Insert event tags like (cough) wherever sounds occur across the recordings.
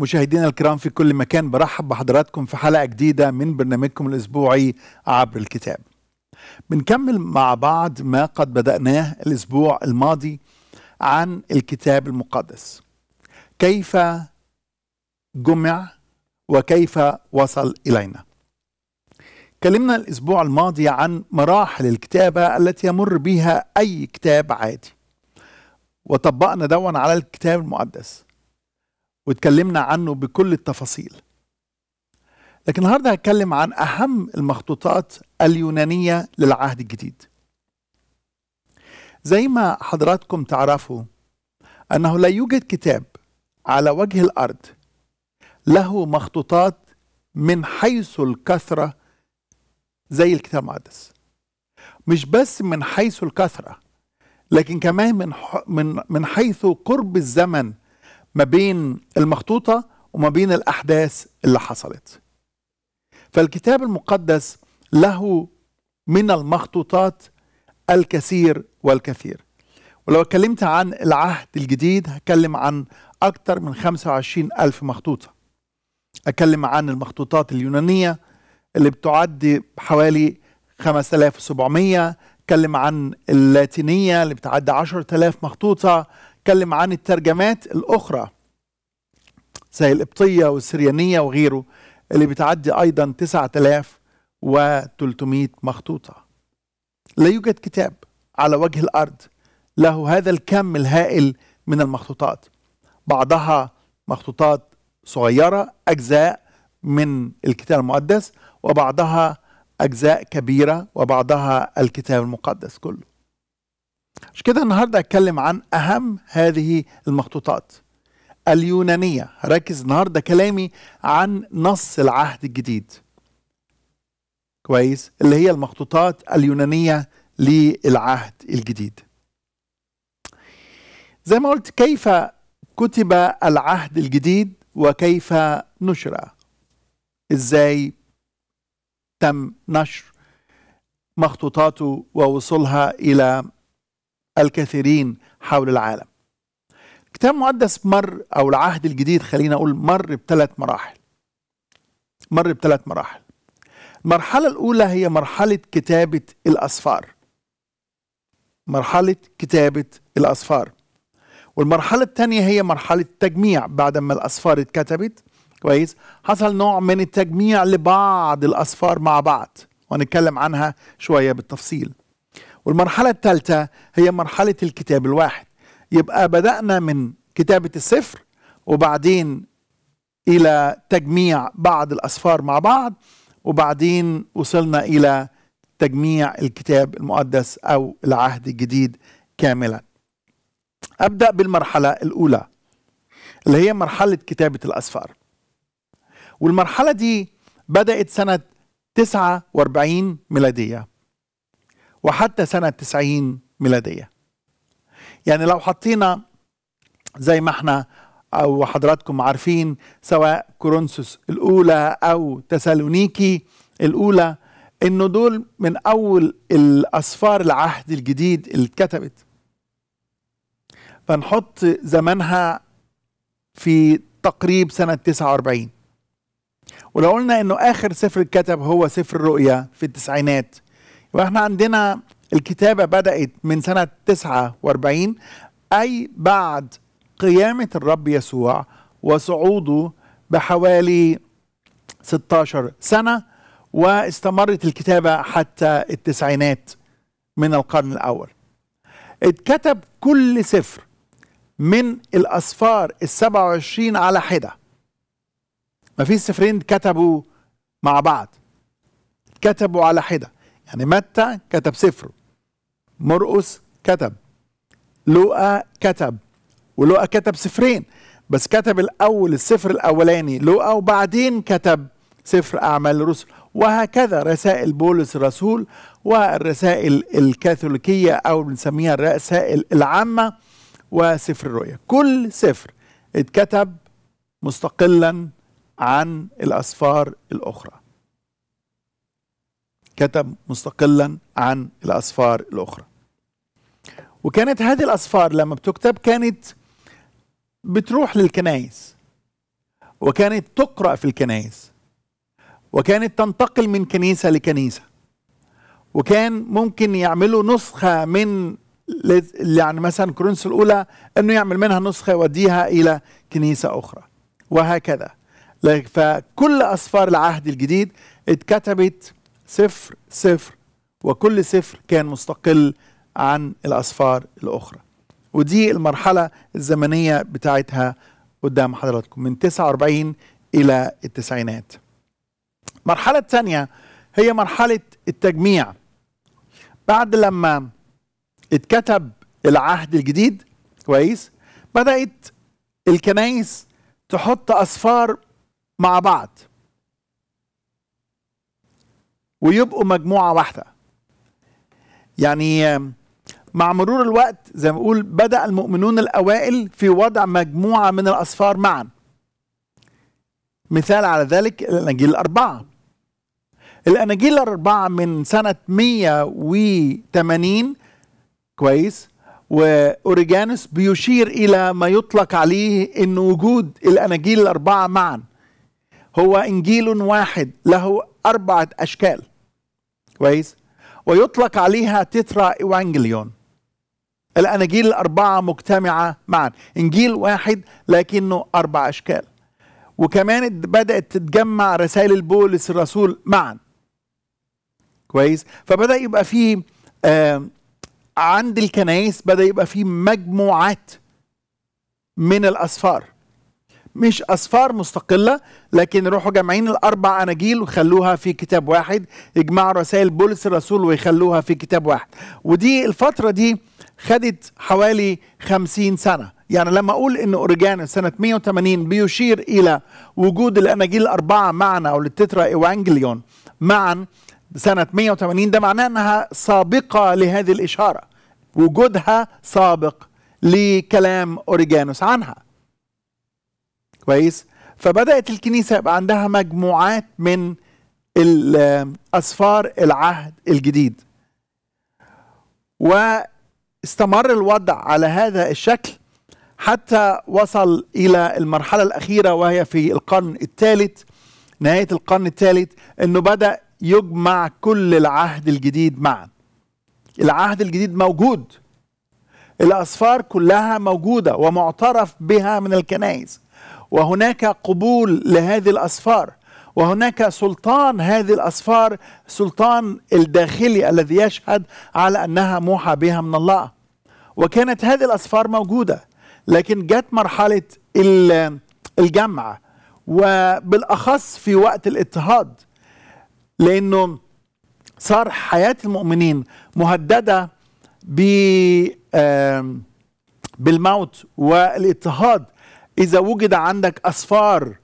مشاهدينا الكرام في كل مكان برحب بحضراتكم في حلقة جديدة من برنامجكم الأسبوعي عبر الكتاب بنكمل مع بعض ما قد بدأناه الأسبوع الماضي عن الكتاب المقدس كيف جمع وكيف وصل إلينا كلمنا الأسبوع الماضي عن مراحل الكتابة التي يمر بها أي كتاب عادي وطبقنا دون على الكتاب المقدس واتكلمنا عنه بكل التفاصيل لكن النهارده هتكلم عن اهم المخطوطات اليونانيه للعهد الجديد زي ما حضراتكم تعرفوا انه لا يوجد كتاب على وجه الارض له مخطوطات من حيث الكثره زي الكتاب المقدس مش بس من حيث الكثره لكن كمان من من من حيث قرب الزمن ما بين المخطوطة وما بين الأحداث اللي حصلت فالكتاب المقدس له من المخطوطات الكثير والكثير ولو اتكلمت عن العهد الجديد هتكلم عن أكثر من 25 ألف مخطوطة أتكلم عن المخطوطات اليونانية اللي بتعد حوالي 5700 أتكلم عن اللاتينية اللي بتعد 10000 مخطوطة بيتكلم عن الترجمات الأخرى زي القبطية والسريانية وغيره اللي بتعدي أيضا 9300 مخطوطة لا يوجد كتاب على وجه الأرض له هذا الكم الهائل من المخطوطات بعضها مخطوطات صغيرة أجزاء من الكتاب المقدس وبعضها أجزاء كبيرة وبعضها الكتاب المقدس كله مش كده النهارده هتكلم عن اهم هذه المخطوطات اليونانيه هركز النهارده كلامي عن نص العهد الجديد كويس اللي هي المخطوطات اليونانيه للعهد الجديد زي ما قلت كيف كتب العهد الجديد وكيف نشر ازاي تم نشر مخطوطاته ووصولها الى الكثيرين حول العالم الكتاب المقدس مر او العهد الجديد خلينا اقول مر بثلاث مراحل مر بثلاث مراحل المرحله الاولى هي مرحله كتابه الاسفار مرحله كتابه الاسفار والمرحله الثانيه هي مرحله تجميع بعد ما الاسفار اتكتبت كويس حصل نوع من التجميع لبعض الاسفار مع بعض وهنتكلم عنها شويه بالتفصيل والمرحلة الثالثة هي مرحلة الكتاب الواحد يبقى بدأنا من كتابة السفر وبعدين إلى تجميع بعض الأسفار مع بعض وبعدين وصلنا إلى تجميع الكتاب المقدس أو العهد الجديد كاملا أبدأ بالمرحلة الأولى اللي هي مرحلة كتابة الأسفار والمرحلة دي بدأت سنة 49 ميلادية وحتى سنة 90 ميلادية يعني لو حطينا زي ما احنا أو حضراتكم عارفين سواء كورنثوس الأولى أو تسالونيكي الأولى إنه دول من أول الأسفار العهد الجديد اللي اتكتبت فنحط زمانها في تقريب سنة 49 ولو قلنا إنه آخر سفر اتكتب هو سفر الرؤيا في التسعينات واحنا عندنا الكتابة بدأت من سنة 49 أي بعد قيامة الرب يسوع وصعوده بحوالي 16 سنة واستمرت الكتابة حتى التسعينات من القرن الأول اتكتب كل سفر من الأسفار السبعة وعشرين على حدة مفيش سفرين اتكتبوا مع بعض اتكتبوا على حدة يعني متى كتب سفره مرقس كتب لوقا كتب ولوقا كتب سفرين بس كتب الاول السفر الاولاني لوقا وبعدين كتب سفر اعمال الرسل وهكذا رسائل بولس الرسول والرسائل الكاثوليكيه او بنسميها الرسائل العامه وسفر الرؤيا كل سفر اتكتب مستقلا عن الاسفار الاخرى كتب مستقلا عن الأسفار الأخرى وكانت هذه الأسفار لما بتكتب كانت بتروح للكنائس وكانت تقرأ في الكنائس وكانت تنتقل من كنيسة لكنيسة وكان ممكن يعملوا نسخة من يعني مثلا كورنثوس الأولى أنه يعمل منها نسخة يوديها إلى كنيسة أخرى وهكذا فكل أسفار العهد الجديد اتكتبت صفر صفر وكل صفر كان مستقل عن الأصفار الأخرى ودي المرحلة الزمنية بتاعتها قدام حضراتكم من 49 إلى التسعينات المرحلة الثانية هي مرحلة التجميع بعد لما اتكتب العهد الجديد كويس بدأت الكنايس تحط أصفار مع بعض ويبقوا مجموعه واحده يعني مع مرور الوقت زي ما بقول بدا المؤمنون الاوائل في وضع مجموعه من الاصفار معا مثال على ذلك الاناجيل الاربعه الاناجيل الاربعه من سنه 180 كويس واوريجانوس بيشير الى ما يطلق عليه ان وجود الاناجيل الاربعه معا هو انجيل واحد له اربعه اشكال كويس ويطلق عليها تترا إيوانجليون الأناجيل الأربعة مجتمعة معا إنجيل واحد لكنه أربع أشكال وكمان بدأت تتجمع رسائل البولس الرسول معا كويس فبدأ يبقى في عند الكنائس بدأ يبقى في مجموعات من الأسفار مش أسفار مستقلة لكن روحوا جامعين الأربع أناجيل وخلوها في كتاب واحد يجمعوا رسائل بولس الرسول ويخلوها في كتاب واحد ودي الفترة دي خدت حوالي خمسين سنة يعني لما أقول أن أوريجانو سنة 180 بيشير إلى وجود الأناجيل الأربعة معا أو التترا إيوانجليون معا سنة 180 ده معناه أنها سابقة لهذه الإشارة وجودها سابق لكلام أوريجانوس عنها كويس فبدات الكنيسه يبقى عندها مجموعات من اسفار العهد الجديد واستمر الوضع على هذا الشكل حتى وصل الى المرحله الاخيره وهي في القرن الثالث نهايه القرن الثالث انه بدا يجمع كل العهد الجديد معا العهد الجديد موجود الاسفار كلها موجوده ومعترف بها من الكنائس وهناك قبول لهذه الاسفار وهناك سلطان هذه الاسفار سلطان الداخلي الذي يشهد على انها موحى بها من الله وكانت هذه الاسفار موجوده لكن جت مرحله الجمع وبالاخص في وقت الاضطهاد لانه صار حياه المؤمنين مهدده بالموت والاضطهاد إذا وجد عندك أسفار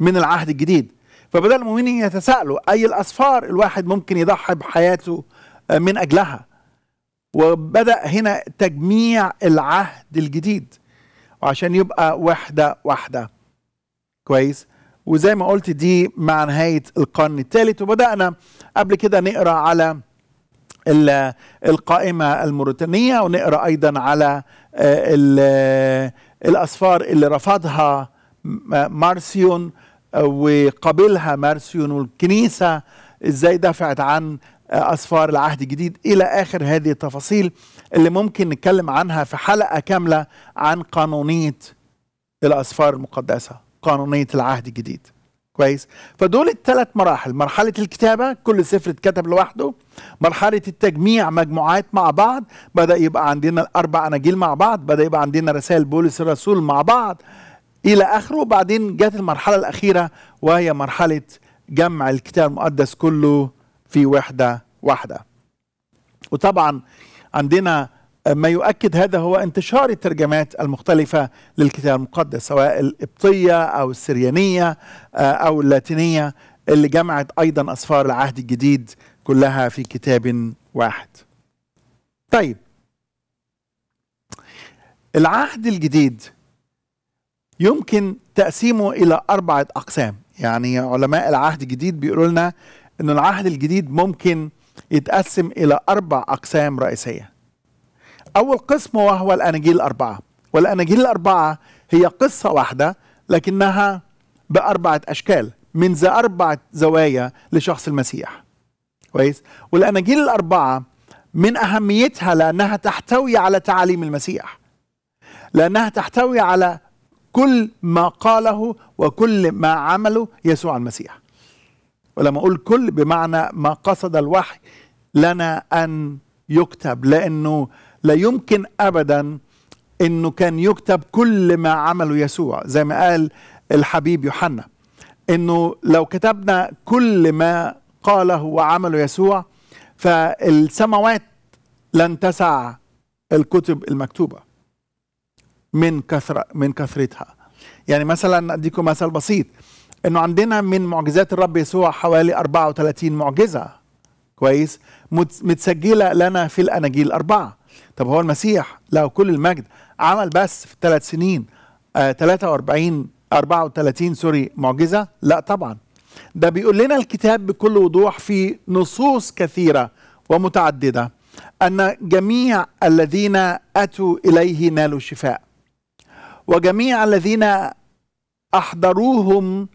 من العهد الجديد فبدأ المؤمنين يتساءلوا أي الأسفار الواحد ممكن يضحي بحياته آه، من أجلها وبدأ هنا تجميع العهد الجديد وعشان يبقى وحدة واحدة كويس وزي ما قلت دي مع نهاية القرن الثالث وبدأنا قبل كده نقرأ على القائمة الموريتانية ونقرأ أيضا على آه، الأسفار اللي رفضها مارسيون آه، وقبلها مارسيون والكنيسة ازاي دفعت عن آه، أسفار العهد الجديد إلى آخر هذه التفاصيل اللي ممكن نتكلم عنها في حلقة كاملة عن قانونية الأسفار المقدسة قانونية العهد الجديد كويس فدول الثلاث مراحل مرحله الكتابه كل سفر اتكتب لوحده مرحله التجميع مجموعات مع بعض بدا يبقى عندنا الاربع اناجيل مع بعض بدا يبقى عندنا رسائل بولس الرسول مع بعض الى اخره وبعدين جت المرحله الاخيره وهي مرحله جمع الكتاب المقدس كله في وحده واحده وطبعا عندنا ما يؤكد هذا هو انتشار الترجمات المختلفة للكتاب المقدس سواء القبطية أو السريانية آه، أو اللاتينية اللي جمعت أيضا أسفار العهد الجديد كلها في كتاب واحد طيب العهد الجديد يمكن تقسيمه إلى أربعة أقسام يعني علماء العهد الجديد بيقولوا لنا أن العهد الجديد ممكن يتقسم إلى أربع أقسام رئيسية أول قسم وهو الأناجيل الأربعة والأناجيل الأربعة هي قصة واحدة لكنها بأربعة أشكال من ذا أربعة زوايا لشخص المسيح كويس والأناجيل الأربعة من أهميتها لأنها تحتوي على تعاليم المسيح لأنها تحتوي على كل ما قاله وكل ما عمله يسوع المسيح ولما أقول كل بمعنى ما قصد الوحي لنا أن يكتب لأنه لا يمكن ابدا انه كان يكتب كل ما عمله يسوع زي ما قال الحبيب يوحنا انه لو كتبنا كل ما قاله وعمله يسوع فالسماوات لن تسع الكتب المكتوبه من كثره من كثرتها يعني مثلا اديكم مثال بسيط انه عندنا من معجزات الرب يسوع حوالي 34 معجزه كويس متسجله لنا في الاناجيل الاربعه طب هو المسيح له كل المجد عمل بس في الثلاث سنين آه 43 34 سوري معجزه؟ لا طبعا ده بيقول لنا الكتاب بكل وضوح في نصوص كثيره ومتعدده ان جميع الذين اتوا اليه نالوا شفاء وجميع الذين احضروهم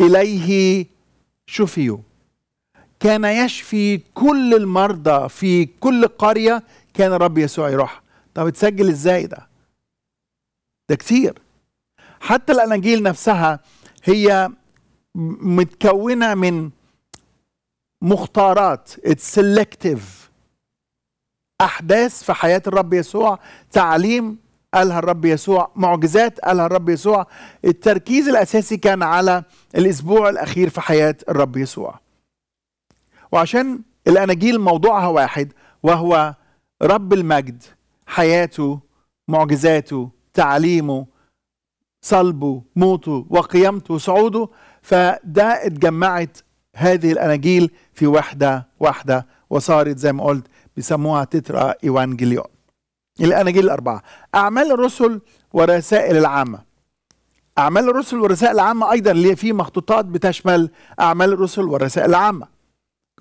اليه شفيوا كان يشفي كل المرضى في كل قريه كان الرب يسوع يروح طب اتسجل ازاي ده ده كتير حتى الاناجيل نفسها هي متكونه من مختارات اتس سيلكتيف احداث في حياه الرب يسوع تعليم قالها الرب يسوع معجزات قالها الرب يسوع التركيز الاساسي كان على الاسبوع الاخير في حياه الرب يسوع وعشان الاناجيل موضوعها واحد وهو رب المجد حياته معجزاته تعليمه صلبه موته وقيامته وصعوده فده اتجمعت هذه الاناجيل في وحده واحده وصارت زي ما قلت بيسموها تترا ايوانجليون الاناجيل الاربعه اعمال الرسل ورسائل العامه اعمال الرسل والرسائل العامه ايضا اللي في مخطوطات بتشمل اعمال الرسل والرسائل العامه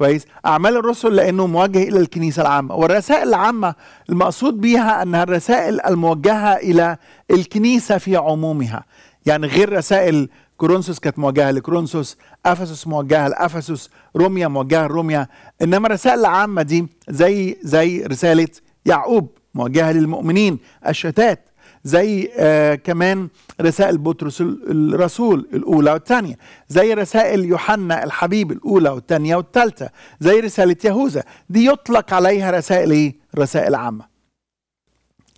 كويس اعمال الرسل لانه موجه الى الكنيسه العامه والرسائل العامه المقصود بيها انها الرسائل الموجهه الى الكنيسه في عمومها يعني غير رسائل كورنثوس كانت موجهه لكورنثوس افسس موجهه لافسس روميا موجهه لروميا انما الرسائل العامه دي زي زي رساله يعقوب موجهه للمؤمنين الشتات زي آه كمان رسائل بطرس الرسول الأولى والثانية زي رسائل يوحنا الحبيب الأولى والثانية والثالثة زي رسالة يهوذا دي يطلق عليها رسائل إيه؟ رسائل عامة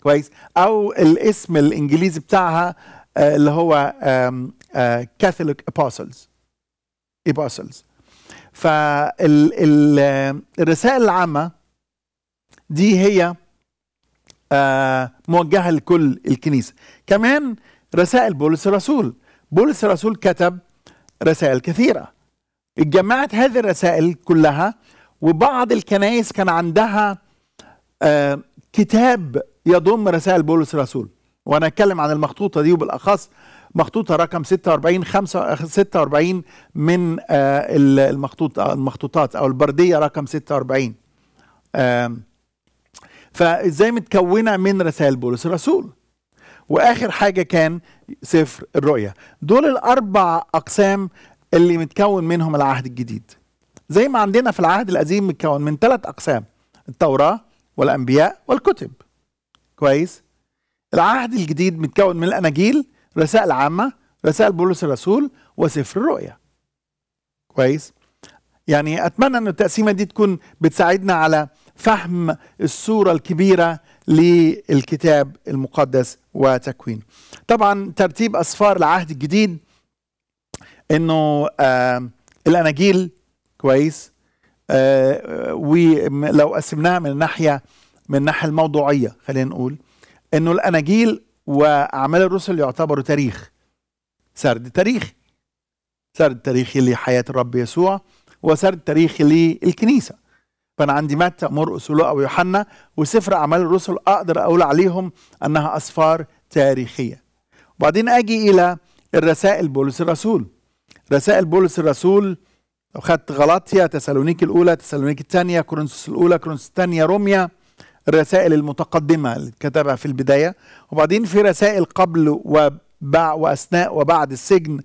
كويس أو الاسم الإنجليزي بتاعها آه اللي هو كاثوليك ابوستلز ابوستلز فالرسائل العامه دي هي آه، موجهه لكل الكنيسه كمان رسائل بولس الرسول بولس الرسول كتب رسائل كثيره اتجمعت هذه الرسائل كلها وبعض الكنائس كان عندها آه، كتاب يضم رسائل بولس الرسول وانا اتكلم عن المخطوطه دي وبالاخص مخطوطه رقم 46 46 من آه، المخطوطة المخطوطات او البرديه رقم 46 فازاي متكونه من رسائل بولس الرسول واخر حاجه كان سفر الرؤيا دول الاربع اقسام اللي متكون منهم العهد الجديد زي ما عندنا في العهد القديم متكون من ثلاث اقسام التوراه والانبياء والكتب كويس العهد الجديد متكون من الاناجيل رسائل عامه رسائل بولس الرسول وسفر الرؤيا كويس يعني اتمنى ان التقسيمه دي تكون بتساعدنا على فهم الصورة الكبيرة للكتاب المقدس وتكوين طبعا ترتيب أسفار العهد الجديد أنه آه الأناجيل كويس آه ولو قسمناها من الناحية من الناحية الموضوعية خلينا نقول أنه الأناجيل وأعمال الرسل يعتبروا تاريخ سرد تاريخي سرد تاريخي لحياة الرب يسوع وسرد تاريخي للكنيسة فأنا عندي متى مرقس ولوقا ويوحنا وسفر أعمال الرسل أقدر أقول عليهم أنها أسفار تاريخية وبعدين أجي إلى الرسائل بولس الرسول رسائل بولس الرسول لو خدت غلاطيا تسالونيك الأولى تسالونيك الثانية كورنثوس الأولى كورنثوس الثانية روميا الرسائل المتقدمة اللي كتبها في البداية وبعدين في رسائل قبل وبع وأثناء وبعد السجن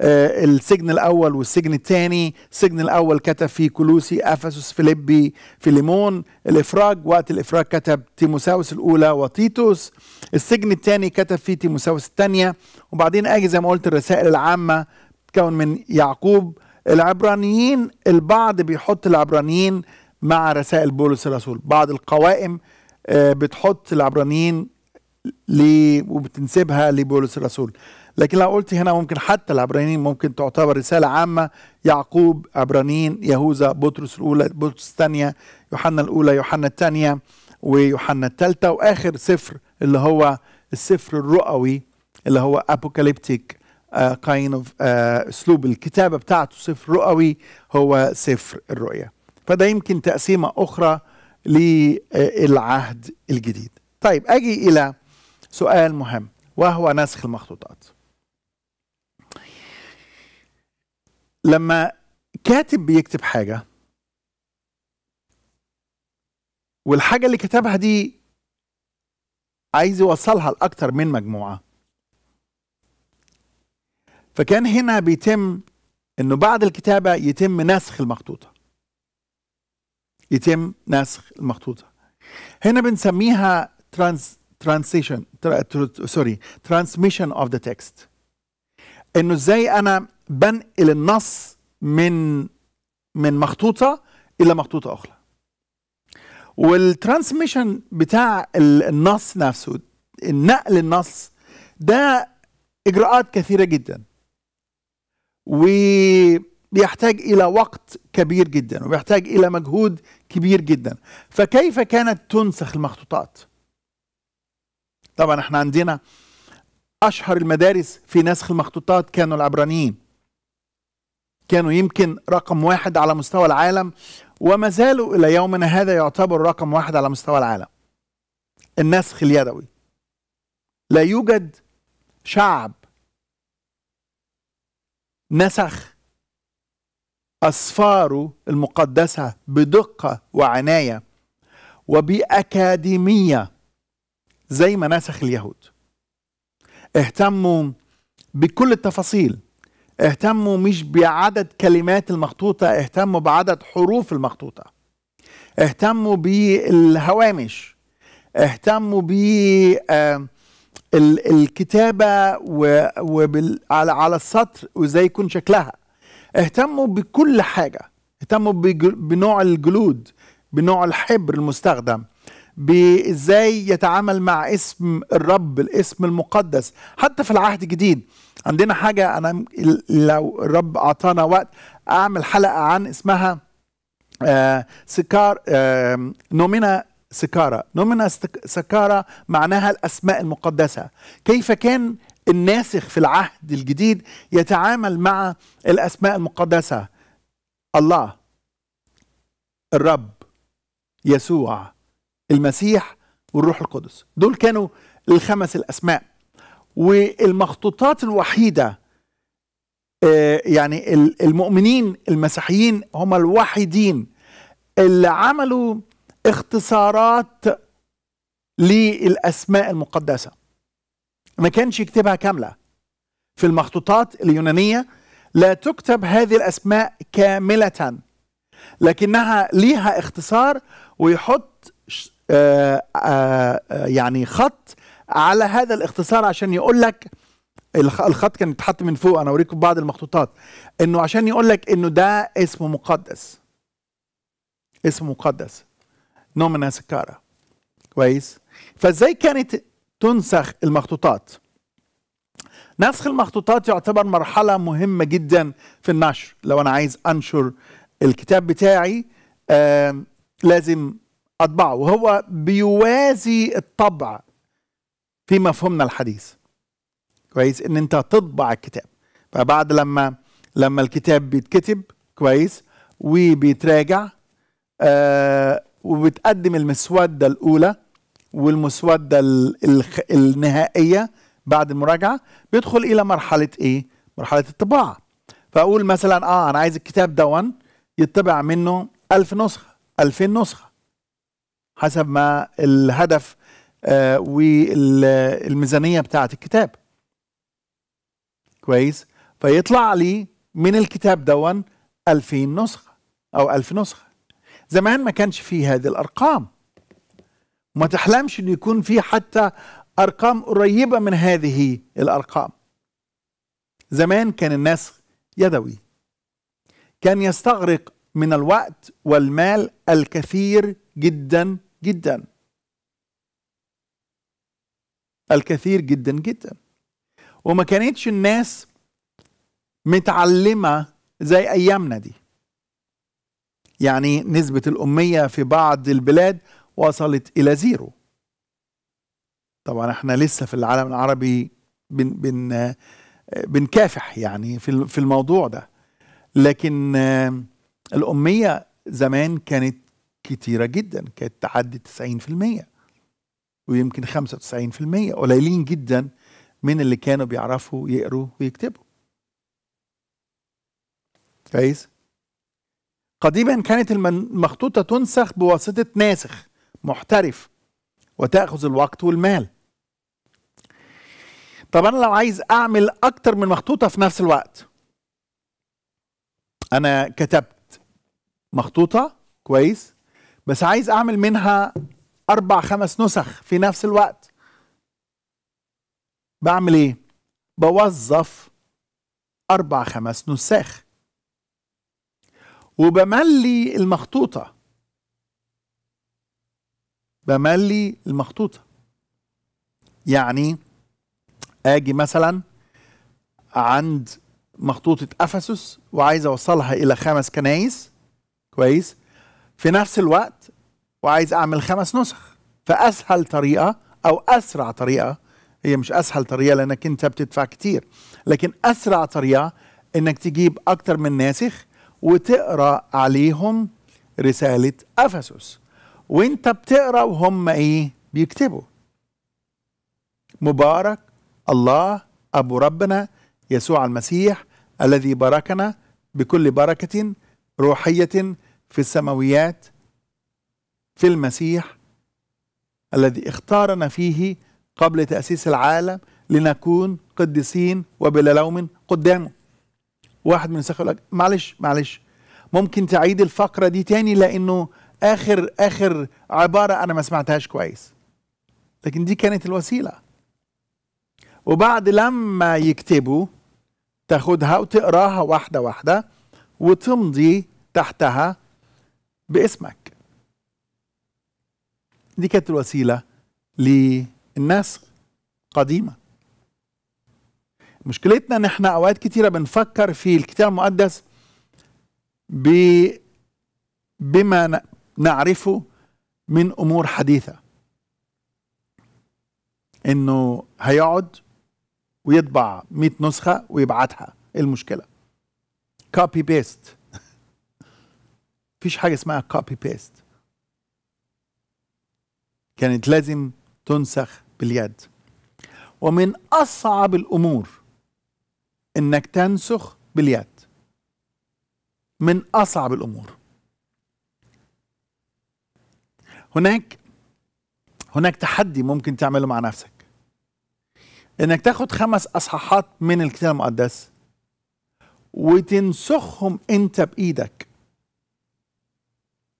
آه، السجن الاول والسجن الثاني السجن الاول كتب في كلوسي افسس فيليبي فيليمون الافراج وقت الافراج كتب تيموساوس الاولى وتيتوس السجن الثاني كتب في تيموساوس الثانيه وبعدين اجي زي ما قلت الرسائل العامه تكون من يعقوب العبرانيين البعض بيحط العبرانيين مع رسائل بولس الرسول بعض القوائم آه، بتحط العبرانيين وبتنسبها لبولس الرسول لكن لو قلت هنا ممكن حتى العبرانيين ممكن تعتبر رسالة عامة يعقوب عبرانيين يهوذا بطرس الأولى بطرس الثانية يوحنا الأولى يوحنا الثانية ويوحنا الثالثة وآخر سفر اللي هو السفر الرؤوي اللي هو أبوكاليبتيك كاين اوف اسلوب الكتابة بتاعته سفر رؤوي هو سفر الرؤية فده يمكن تقسيمة أخرى للعهد الجديد طيب أجي إلى سؤال مهم وهو نسخ المخطوطات لما كاتب بيكتب حاجه والحاجه اللي كتبها دي عايز يوصلها لاكتر من مجموعه فكان هنا بيتم انه بعد الكتابه يتم نسخ المخطوطه يتم نسخ المخطوطه هنا بنسميها ترانس ترانسيشن سوري ترانسميشن اوف ذا تكست انه ازاي انا بنقل النص من من مخطوطه الى مخطوطه اخرى والترانسميشن بتاع النص نفسه النقل النص ده اجراءات كثيره جدا وبيحتاج الى وقت كبير جدا وبيحتاج الى مجهود كبير جدا فكيف كانت تنسخ المخطوطات طبعا احنا عندنا اشهر المدارس في نسخ المخطوطات كانوا العبرانيين كانوا يمكن رقم واحد على مستوى العالم وما زالوا إلى يومنا هذا يعتبر رقم واحد على مستوى العالم النسخ اليدوي لا يوجد شعب نسخ أسفاره المقدسة بدقة وعناية وبأكاديمية زي ما نسخ اليهود اهتموا بكل التفاصيل اهتموا مش بعدد كلمات المخطوطة اهتموا بعدد حروف المخطوطة اهتموا بالهوامش اهتموا بالكتابة على السطر وازاي يكون شكلها اهتموا بكل حاجة اهتموا بنوع الجلود بنوع الحبر المستخدم بازاي يتعامل مع اسم الرب الاسم المقدس حتى في العهد الجديد عندنا حاجه انا لو الرب اعطانا وقت اعمل حلقه عن اسمها آه سكار آه نومينا سكارة نومنا معناها الأسماء المقدسة كيف كان الناسخ في العهد الجديد يتعامل مع الأسماء المقدسة الله الرب يسوع المسيح والروح القدس دول كانوا الخمس الأسماء والمخطوطات الوحيدة آه، يعني المؤمنين المسيحيين هم الوحيدين اللي عملوا اختصارات للأسماء المقدسة ما كانش يكتبها كاملة في المخطوطات اليونانية لا تكتب هذه الأسماء كاملة لكنها ليها اختصار ويحط آه، آه، يعني خط على هذا الاختصار عشان يقول لك الخط كان اتحط من فوق انا اوريكم بعض المخطوطات انه عشان يقول لك انه ده اسمه مقدس اسمه مقدس نومنا سكارة كويس فازاي كانت تنسخ المخطوطات نسخ المخطوطات يعتبر مرحلة مهمة جدا في النشر لو انا عايز انشر الكتاب بتاعي آه لازم أطباعه وهو بيوازي الطبع في مفهومنا الحديث كويس ان انت تطبع الكتاب فبعد لما لما الكتاب بيتكتب كويس وبيتراجع آه وبتقدم المسودة الأولى والمسودة النهائية بعد المراجعة بيدخل إلى مرحلة إيه؟ مرحلة الطباعة فأقول مثلا آه أنا عايز الكتاب دون يطبع منه ألف نسخة ألفين نسخة حسب ما الهدف آه، والميزانية بتاعة الكتاب كويس فيطلع لي من الكتاب دون 2000 نسخة أو 1000 نسخة زمان ما كانش فيه هذه الأرقام وما تحلمش إنه يكون في حتى أرقام قريبة من هذه الأرقام زمان كان النسخ يدوي كان يستغرق من الوقت والمال الكثير جدا جدا الكثير جدا جدا وما كانتش الناس متعلمة زي أيامنا دي يعني نسبة الأمية في بعض البلاد وصلت إلى زيرو طبعا احنا لسه في العالم العربي بن بن بنكافح يعني في في الموضوع ده لكن الأمية زمان كانت كتيرة جدا كانت تعدي 90% ويمكن 95% قليلين جدا من اللي كانوا بيعرفوا يقروا ويكتبوا كويس قديما كانت المخطوطة تنسخ بواسطة ناسخ محترف وتأخذ الوقت والمال طب أنا لو عايز أعمل أكتر من مخطوطة في نفس الوقت أنا كتبت مخطوطة كويس بس عايز اعمل منها اربع خمس نسخ في نفس الوقت بعمل ايه بوظف اربع خمس نساخ وبملي المخطوطه بملي المخطوطه يعني اجي مثلا عند مخطوطه افسس وعايز اوصلها الى خمس كنايس كويس في نفس الوقت وعايز اعمل خمس نسخ فاسهل طريقه او اسرع طريقه هي مش اسهل طريقه لانك انت بتدفع كتير لكن اسرع طريقه انك تجيب اكتر من ناسخ وتقرا عليهم رساله افسس وانت بتقرا وهم ايه بيكتبوا مبارك الله ابو ربنا يسوع المسيح الذي باركنا بكل بركه روحيه في السماويات في المسيح الذي اختارنا فيه قبل تأسيس العالم لنكون قديسين وبلا لوم قدامه واحد من يقول لك معلش معلش ممكن تعيد الفقرة دي تاني لأنه آخر آخر عبارة أنا ما سمعتهاش كويس لكن دي كانت الوسيلة وبعد لما يكتبوا تاخدها وتقراها واحدة واحدة وتمضي تحتها باسمك دي كانت الوسيله للناس قديما مشكلتنا ان احنا اوقات كتيره بنفكر في الكتاب المقدس ب بما نعرفه من امور حديثه انه هيقعد ويطبع 100 نسخه ويبعتها إيه المشكله كوبي بيست فيش حاجه اسمها كوبي بيست كانت لازم تنسخ باليد ومن اصعب الامور انك تنسخ باليد من اصعب الامور هناك هناك تحدي ممكن تعمله مع نفسك انك تاخد خمس اصحاحات من الكتاب المقدس وتنسخهم انت بايدك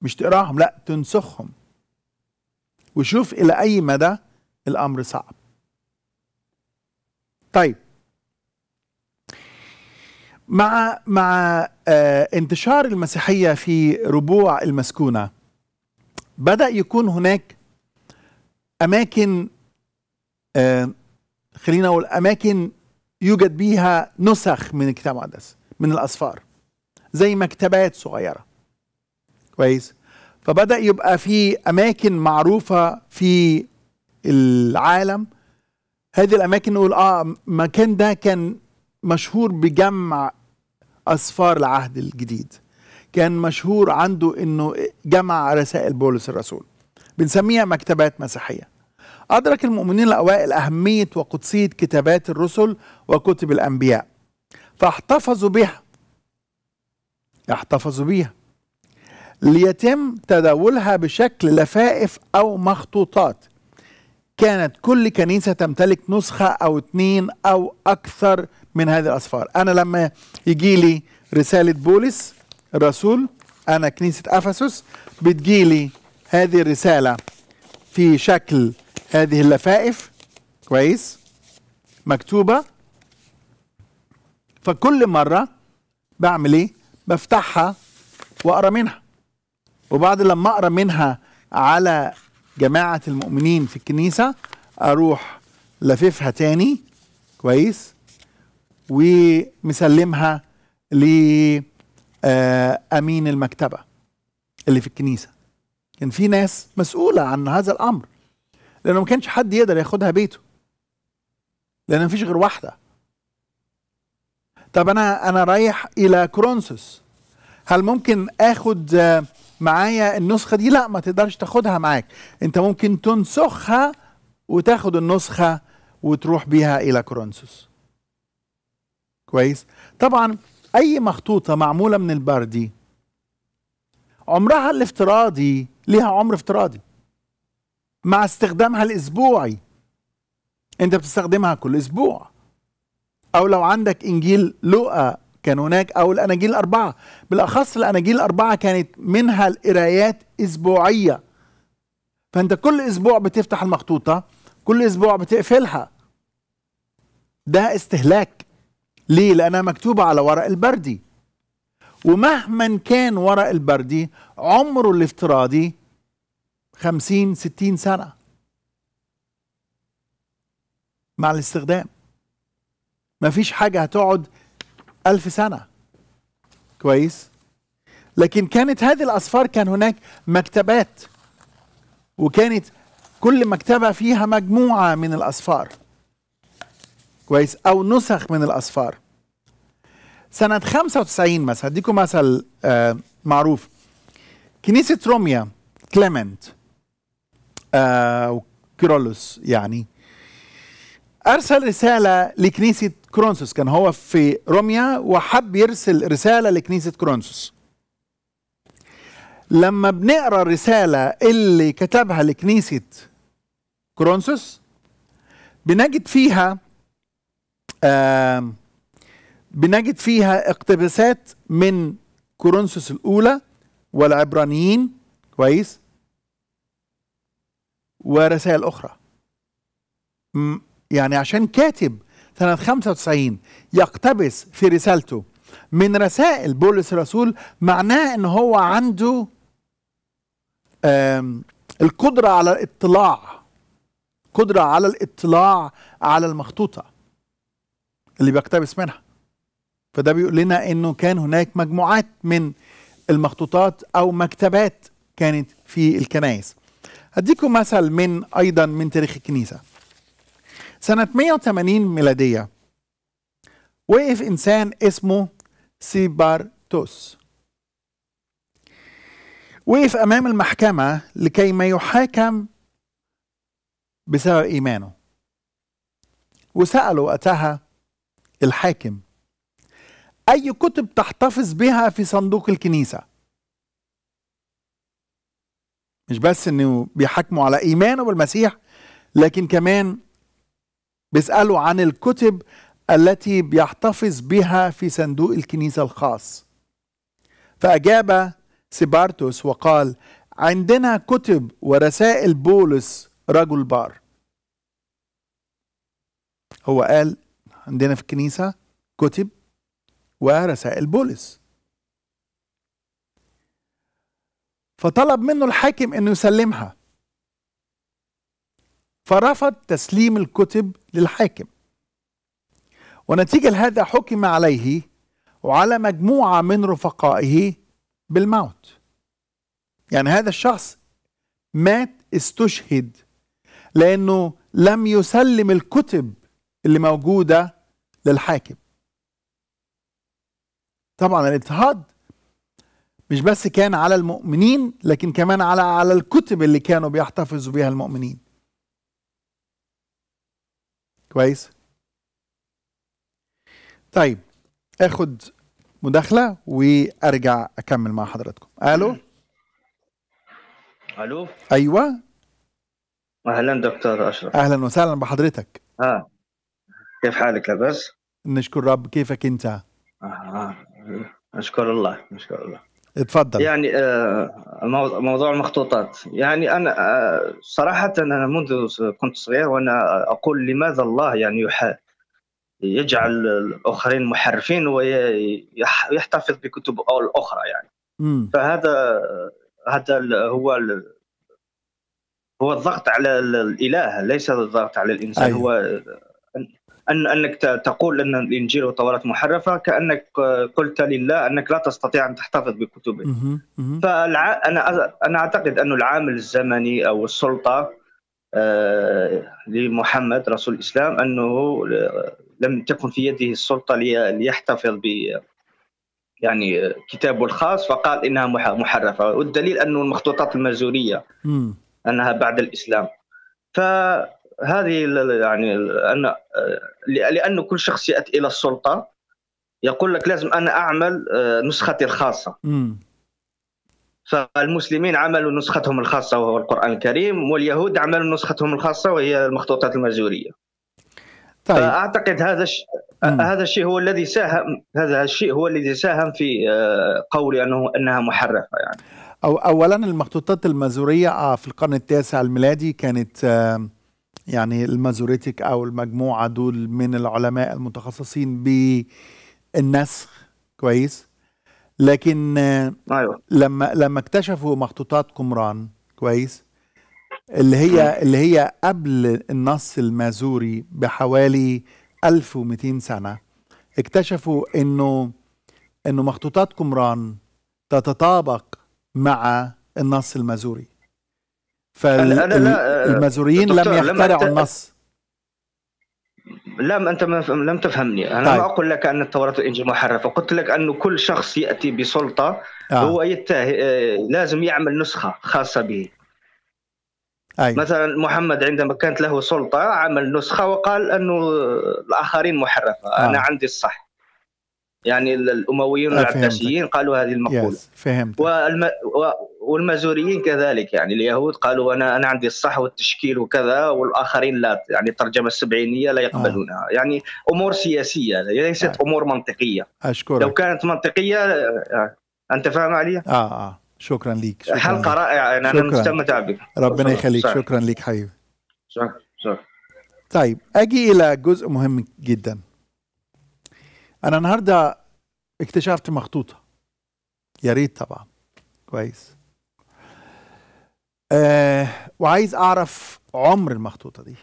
مش تقراهم لا تنسخهم وشوف الى اي مدى الامر صعب طيب مع مع آه، انتشار المسيحيه في ربوع المسكونه بدا يكون هناك اماكن آه، خلينا نقول اماكن يوجد بيها نسخ من الكتاب المقدس من الاسفار زي مكتبات صغيره كويس فبدا يبقى في اماكن معروفه في العالم هذه الاماكن نقول اه المكان ده كان مشهور بجمع اسفار العهد الجديد كان مشهور عنده انه جمع رسائل بولس الرسول بنسميها مكتبات مسيحيه ادرك المؤمنين الاوائل اهميه وقدسيه كتابات الرسل وكتب الانبياء فاحتفظوا بها احتفظوا بيها ليتم تداولها بشكل لفائف أو مخطوطات كانت كل كنيسة تمتلك نسخة أو اتنين أو أكثر من هذه الأسفار أنا لما يجي لي رسالة بولس الرسول أنا كنيسة أفسس بتجي لي هذه الرسالة في شكل هذه اللفائف كويس مكتوبة فكل مرة بعمل إيه بفتحها وأقرأ منها وبعد لما اقرا منها على جماعه المؤمنين في الكنيسه اروح لففها تاني كويس ومسلمها لامين آه، المكتبه اللي في الكنيسه كان في ناس مسؤوله عن هذا الامر لانه ما كانش حد يقدر ياخدها بيته لان مفيش غير واحده طب انا انا رايح الى كرونسوس هل ممكن اخد آه، معايا النسخه دي لا ما تقدرش تاخدها معاك انت ممكن تنسخها وتاخد النسخه وتروح بيها الى كورنثوس كويس طبعا اي مخطوطه معموله من البردي عمرها الافتراضي ليها عمر افتراضي مع استخدامها الاسبوعي انت بتستخدمها كل اسبوع او لو عندك انجيل لوقا كان هناك أو الأناجيل الأربعة بالأخص الأناجيل الأربعة كانت منها القرايات أسبوعية فأنت كل أسبوع بتفتح المخطوطة كل أسبوع بتقفلها ده استهلاك ليه؟ لأنها مكتوبة على ورق البردي ومهما كان ورق البردي عمره الافتراضي خمسين ستين سنة مع الاستخدام مفيش حاجة هتقعد ألف سنة كويس لكن كانت هذه الأصفار كان هناك مكتبات وكانت كل مكتبة فيها مجموعة من الأصفار كويس أو نسخ من الأصفار سنة 95 مثلا أديكم مثل آه معروف كنيسة روميا كليمنت آه وكيرولوس يعني ارسل رساله لكنيسه كرونسوس كان هو في روميا وحب يرسل رساله لكنيسه كرونسوس لما بنقرا الرساله اللي كتبها لكنيسه كرونسوس بنجد فيها آه بنجد فيها اقتباسات من كورنثوس الاولى والعبرانيين كويس ورسائل اخرى يعني عشان كاتب سنة 95 يقتبس في رسالته من رسائل بولس الرسول معناه ان هو عنده القدرة على الاطلاع قدرة على الاطلاع على المخطوطة اللي بيقتبس منها فده بيقول لنا انه كان هناك مجموعات من المخطوطات او مكتبات كانت في الكنائس هديكم مثل من ايضا من تاريخ الكنيسه سنة 180 ميلادية وقف إنسان اسمه سيبارتوس وقف أمام المحكمة لكي ما يحاكم بسبب إيمانه وسأله وقتها الحاكم أي كتب تحتفظ بها في صندوق الكنيسة مش بس انه بيحاكموا على ايمانه بالمسيح لكن كمان بيسألوا عن الكتب التي بيحتفظ بها في صندوق الكنيسة الخاص فأجاب سيبارتوس وقال عندنا كتب ورسائل بولس رجل بار هو قال عندنا في الكنيسة كتب ورسائل بولس فطلب منه الحاكم انه يسلمها فرفض تسليم الكتب للحاكم ونتيجة لهذا حكم عليه وعلى مجموعة من رفقائه بالموت يعني هذا الشخص مات استشهد لأنه لم يسلم الكتب اللي موجودة للحاكم طبعا الاضطهاد مش بس كان على المؤمنين لكن كمان على على الكتب اللي كانوا بيحتفظوا بها المؤمنين كويس طيب اخد مداخله وارجع اكمل مع حضراتكم الو الو ايوه اهلا دكتور اشرف اهلا وسهلا بحضرتك اه كيف حالك لاباس نشكر رب كيفك انت آه. اشكر الله اشكر الله تفضل يعني آه، موضوع المخطوطات يعني انا آه، صراحه انا منذ كنت صغير وانا اقول لماذا الله يعني يجعل الاخرين محرفين ويحتفظ بكتب الاخرى يعني م. فهذا هذا هو هو الضغط على الاله ليس الضغط على الانسان أيوه. هو أن أنك تقول أن الإنجيل والتوراه محرفة كأنك قلت لله أنك لا تستطيع أن تحتفظ بكتبه فأنا أنا أعتقد أن العامل الزمني أو السلطة آه، لمحمد رسول الإسلام أنه لم تكن في يده السلطة ليحتفظ ب يعني كتابه الخاص فقال انها محرفه والدليل انه المخطوطات المازوريه انها بعد الاسلام ف هذه يعني ان آه، لان كل شخص ياتي الى السلطه يقول لك لازم انا اعمل آه، نسختي الخاصه م. فالمسلمين عملوا نسختهم الخاصه وهو القران الكريم واليهود عملوا نسختهم الخاصه وهي المخطوطات المازوريه طيب. فاعتقد هذا الش... آه، هذا الشيء هو الذي ساهم هذا الشيء هو الذي ساهم في قولي انه انها محرفه يعني أو اولا المخطوطات المازوريه في القرن التاسع الميلادي كانت يعني المازوريتك او المجموعه دول من العلماء المتخصصين بالنسخ كويس لكن أيوة. لما لما اكتشفوا مخطوطات قمران كويس اللي هي اللي هي قبل النص المازوري بحوالي 1200 سنه اكتشفوا انه انه مخطوطات قمران تتطابق مع النص المازوري فالمازوريين أه، لم يخترعوا لم النص لم انت لم تفهمني انا طيب. ما اقول لك ان التوراه والانجيل محرفه قلت لك انه كل شخص ياتي بسلطه آه. هو يتاه... لازم يعمل نسخه خاصه به أي. مثلا محمد عندما كانت له سلطه عمل نسخه وقال انه الاخرين محرفه آه. انا عندي الصح يعني الامويين آه، والعباسيين قالوا هذه المقوله فهمت والم... والمازوريين كذلك يعني اليهود قالوا انا انا عندي الصح والتشكيل وكذا والاخرين لا يعني الترجمه السبعينيه لا يقبلونها آه. يعني امور سياسيه ليست آه. امور منطقيه اشكرك لو كانت منطقيه آه، انت فاهم علي؟ اه اه شكرا لك شكرا حلقه رائعه يعني شكرا. انا مستمتع بك ربنا يخليك شكرا لك حبيبي شكرا شكرا طيب اجي الى جزء مهم جدا انا النهارده اكتشفت مخطوطه يا ريت طبعا كويس آه وعايز اعرف عمر المخطوطه دي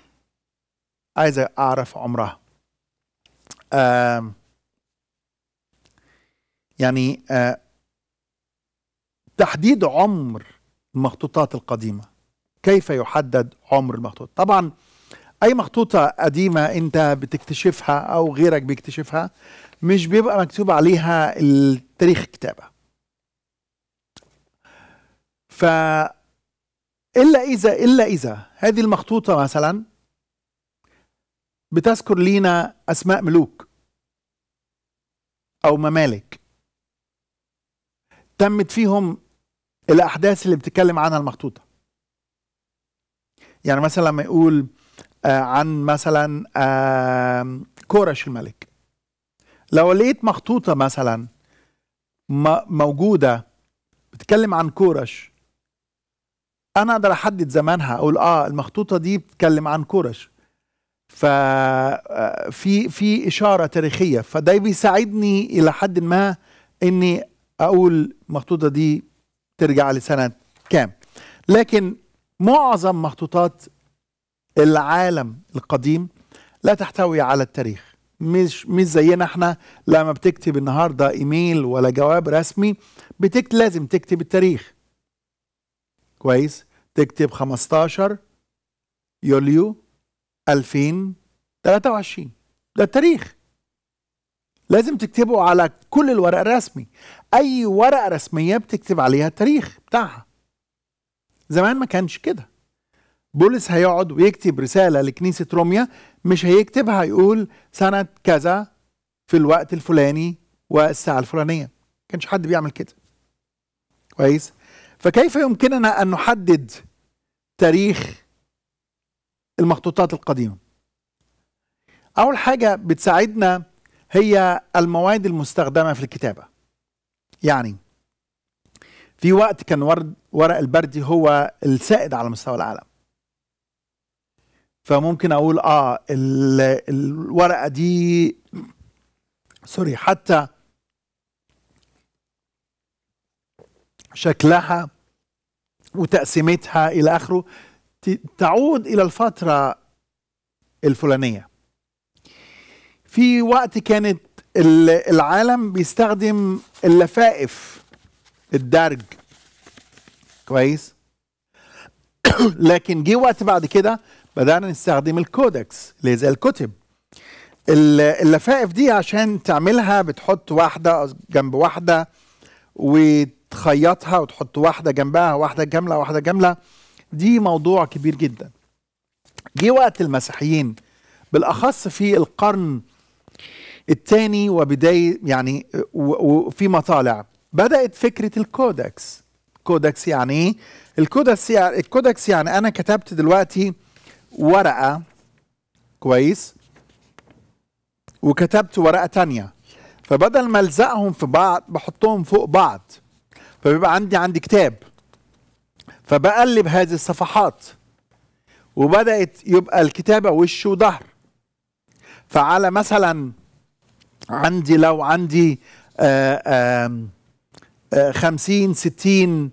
عايز اعرف عمرها آه يعني آه تحديد عمر المخطوطات القديمه كيف يحدد عمر المخطوطه طبعا اي مخطوطه قديمه انت بتكتشفها او غيرك بيكتشفها مش بيبقى مكتوب عليها التاريخ كتابه ف الا اذا الا اذا هذه المخطوطه مثلا بتذكر لينا اسماء ملوك او ممالك تمت فيهم الاحداث اللي بتتكلم عنها المخطوطه يعني مثلا لما يقول آه، عن مثلا كورش الملك لو لقيت مخطوطه مثلا موجوده بتتكلم عن كورش انا اقدر احدد زمانها اقول اه المخطوطه دي بتتكلم عن كورش ففي آه، في اشاره تاريخيه فده بيساعدني الى حد ما اني اقول المخطوطه دي ترجع لسنه كام لكن معظم مخطوطات العالم القديم لا تحتوي على التاريخ مش مش زينا احنا لما بتكتب النهارده ايميل ولا جواب رسمي بتكت لازم تكتب التاريخ كويس تكتب 15 يوليو 2023 ده التاريخ لازم تكتبه على كل الورق الرسمي اي ورقه رسميه بتكتب عليها التاريخ بتاعها زمان ما كانش كده بولس هيقعد ويكتب رسالة لكنيسة روميا مش هيكتبها يقول سنة كذا في الوقت الفلاني والساعة الفلانية كانش حد بيعمل كده كويس فكيف يمكننا أن نحدد تاريخ المخطوطات القديمة أول حاجة بتساعدنا هي المواد المستخدمة في الكتابة يعني في وقت كان ورد ورق البردي هو السائد على مستوى العالم فممكن اقول اه الورقه دي سوري حتى شكلها وتقسيمتها الى اخره تعود الى الفتره الفلانيه في وقت كانت العالم بيستخدم اللفائف الدرج كويس (coughs) لكن جه وقت بعد كده بدأنا نستخدم الكودكس اللي زي الكتب اللفائف دي عشان تعملها بتحط واحدة جنب واحدة وتخيطها وتحط واحدة جنبها واحدة جملة واحدة جملة دي موضوع كبير جدا جه وقت المسيحيين بالأخص في القرن الثاني وبداية يعني وفي مطالع بدأت فكرة الكودكس كودكس يعني ايه الكودكس يعني- الكودكس يعني انا كتبت دلوقتي ورقه كويس وكتبت ورقه تانية فبدل ما الزقهم في بعض بحطهم فوق بعض فبيبقى عندي عندي كتاب فبقلب هذه الصفحات وبدات يبقى الكتابه وش وظهر فعلى مثلا عندي لو عندي آآ آه، آآ آه، خمسين ستين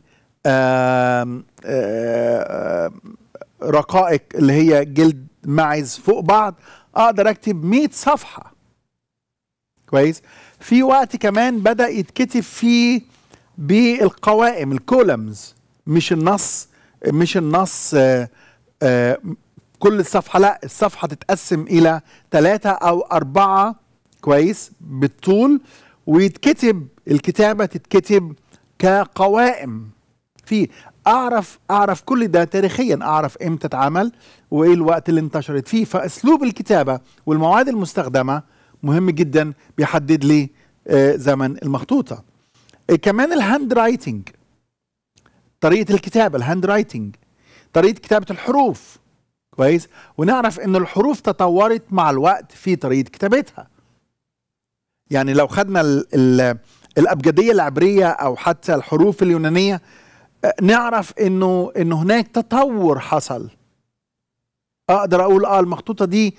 رقائق اللي هي جلد معز فوق بعض اقدر اكتب 100 صفحه كويس في وقت كمان بدا يتكتب فيه بالقوائم الكولمز مش النص مش النص آآ آه، آآ آه، كل الصفحه لا الصفحه تتقسم الى ثلاثة او أربعة كويس بالطول ويتكتب الكتابه تتكتب كقوائم في اعرف اعرف كل ده تاريخيا اعرف امتى اتعمل وايه الوقت اللي انتشرت فيه فاسلوب الكتابه والمواد المستخدمه مهم جدا بيحدد لي آه، زمن المخطوطه آه، كمان الهاند رايتنج طريقه الكتابه الهاند رايتنج طريقه كتابه الحروف كويس ونعرف ان الحروف تطورت مع الوقت في طريقه كتابتها يعني لو خدنا الـ الـ الابجديه العبريه او حتى الحروف اليونانيه نعرف انه انه هناك تطور حصل اقدر اقول اه المخطوطه دي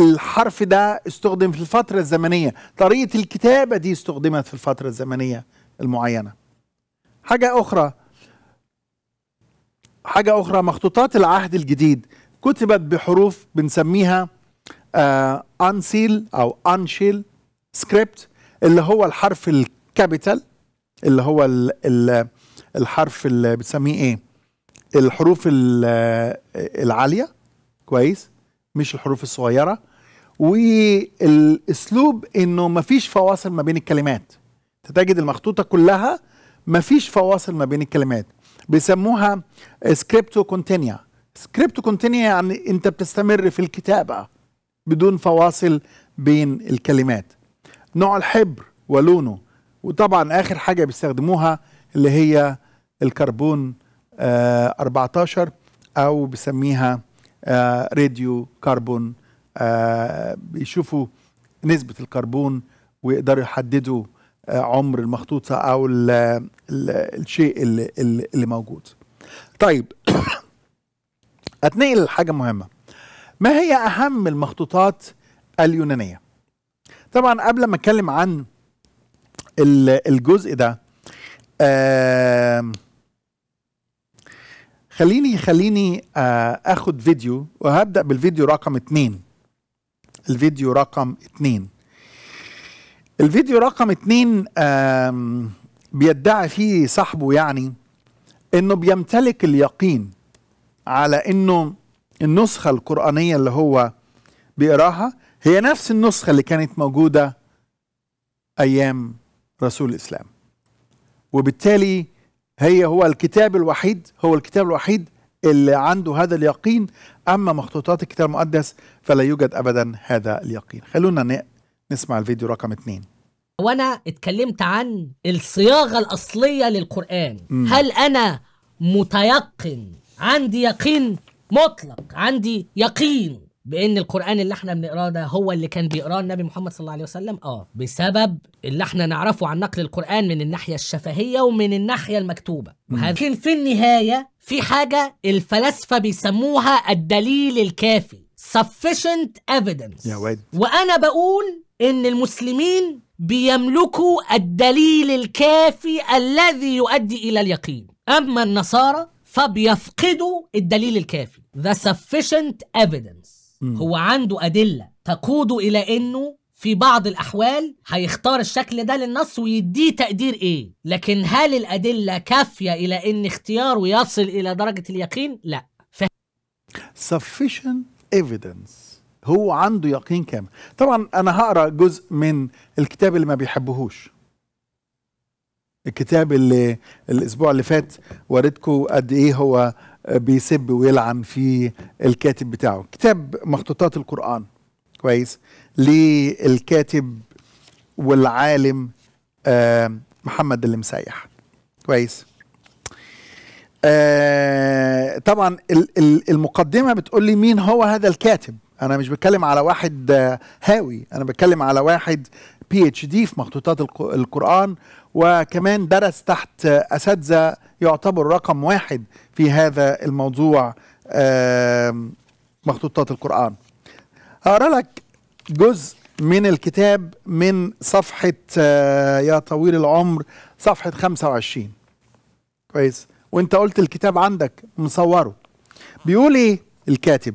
الحرف ده استخدم في الفترة الزمنية طريقة الكتابة دي استخدمت في الفترة الزمنية المعينة حاجة أخرى حاجة أخرى مخطوطات العهد الجديد كتبت بحروف بنسميها أنسيل آه، أو أنشيل سكريبت اللي هو الحرف الكابيتال اللي هو ال ال الحرف اللي بتسميه ايه الحروف العاليه كويس مش الحروف الصغيره والاسلوب انه مفيش فواصل ما بين الكلمات تجد المخطوطه كلها مفيش فواصل ما بين الكلمات بيسموها سكريبتو كونتينيا سكريبتو كونتينيا يعني انت بتستمر في الكتابه بدون فواصل بين الكلمات نوع الحبر ولونه وطبعا اخر حاجه بيستخدموها اللي هي الكربون 14 آه، او بسميها آه، راديو كربون آه، بيشوفوا نسبه الكربون ويقدروا يحددوا عمر المخطوطه او الـ الـ الشيء اللي, اللي موجود طيب (coughs) اتنقل لحاجه مهمه ما هي اهم المخطوطات اليونانيه طبعا قبل ما اتكلم عن الجزء ده خليني خليني آه، اخد فيديو وهبدا بالفيديو رقم اثنين الفيديو رقم اثنين الفيديو رقم اثنين بيدعي فيه صاحبه يعني انه بيمتلك اليقين على انه النسخه القرانيه اللي هو بيقراها هي نفس النسخه اللي كانت موجوده ايام رسول الاسلام وبالتالي هي هو الكتاب الوحيد هو الكتاب الوحيد اللي عنده هذا اليقين أما مخطوطات الكتاب المقدس فلا يوجد أبدا هذا اليقين خلونا نسمع الفيديو رقم اثنين وانا اتكلمت عن الصياغه الاصليه للقران م. هل انا متيقن عندي يقين مطلق عندي يقين بان القران اللي احنا بنقراه ده هو اللي كان بيقراه النبي محمد صلى الله عليه وسلم اه بسبب اللي احنا نعرفه عن نقل القران من الناحيه الشفهيه ومن الناحيه المكتوبه لكن في النهايه في حاجه الفلاسفه بيسموها الدليل الكافي sufficient evidence يا ود. وانا بقول ان المسلمين بيملكوا الدليل الكافي الذي يؤدي الى اليقين اما النصارى فبيفقدوا الدليل الكافي the sufficient evidence هو عنده أدلة تقوده إلى إنه في بعض الأحوال هيختار الشكل ده للنص ويديه تقدير إيه لكن هل الأدلة كافية إلى إن اختياره يصل إلى درجة اليقين؟ لا ف... sufficient evidence هو عنده يقين كامل طبعا أنا هقرأ جزء من الكتاب اللي ما بيحبهوش الكتاب اللي الاسبوع اللي فات وريتكم قد ايه هو بيسب ويلعن في الكاتب بتاعه كتاب مخطوطات القرآن كويس للكاتب والعالم آه، محمد المسيح كويس آه، طبعا المقدمة بتقول لي مين هو هذا الكاتب أنا مش بتكلم على واحد آه، هاوي أنا بتكلم على واحد بي اتش دي في مخطوطات القرآن وكمان درس تحت أساتذة يعتبر رقم واحد في هذا الموضوع مخطوطات القرآن هقرا لك جزء من الكتاب من صفحة آه، يا طويل العمر صفحة 25 كويس وانت قلت الكتاب عندك مصوره بيقول ايه الكاتب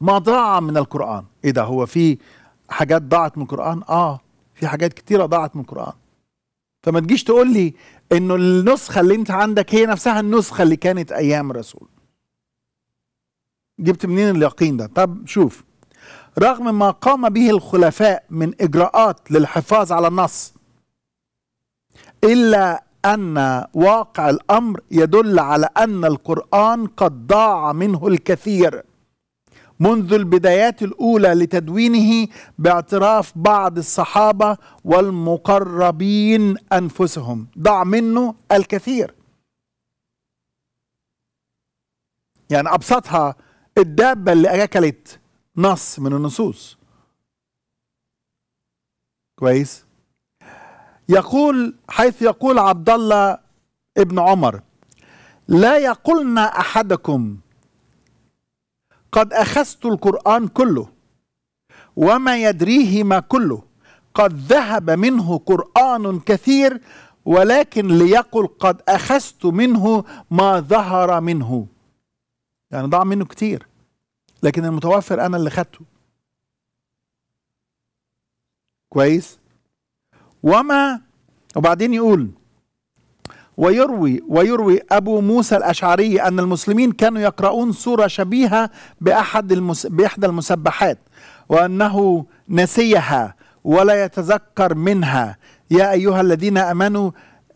ما ضاع من القرآن ايه ده هو في حاجات ضاعت من القرآن اه في حاجات كتيرة ضاعت من القرآن فما تجيش تقول لي انه النسخه اللي انت عندك هي نفسها النسخه اللي كانت ايام رسول جبت منين اليقين ده طب شوف رغم ما قام به الخلفاء من اجراءات للحفاظ على النص الا ان واقع الامر يدل على ان القران قد ضاع منه الكثير منذ البدايات الاولى لتدوينه باعتراف بعض الصحابه والمقربين انفسهم ضع منه الكثير يعني ابسطها الدابه اللي اكلت نص من النصوص كويس يقول حيث يقول عبد الله ابن عمر لا يقولن احدكم قد أخذت القرآن كله وما يدريه ما كله قد ذهب منه قرآن كثير ولكن ليقل قد أخذت منه ما ظهر منه يعني ضاع منه كتير لكن المتوفر أنا اللي خدته كويس وما وبعدين يقول ويروي ويروي أبو موسى الأشعري أن المسلمين كانوا يقرؤون سورة شبيهة بأحد المس بإحدى المسبحات وأنه نسيها ولا يتذكر منها يا أيها الذين آمنوا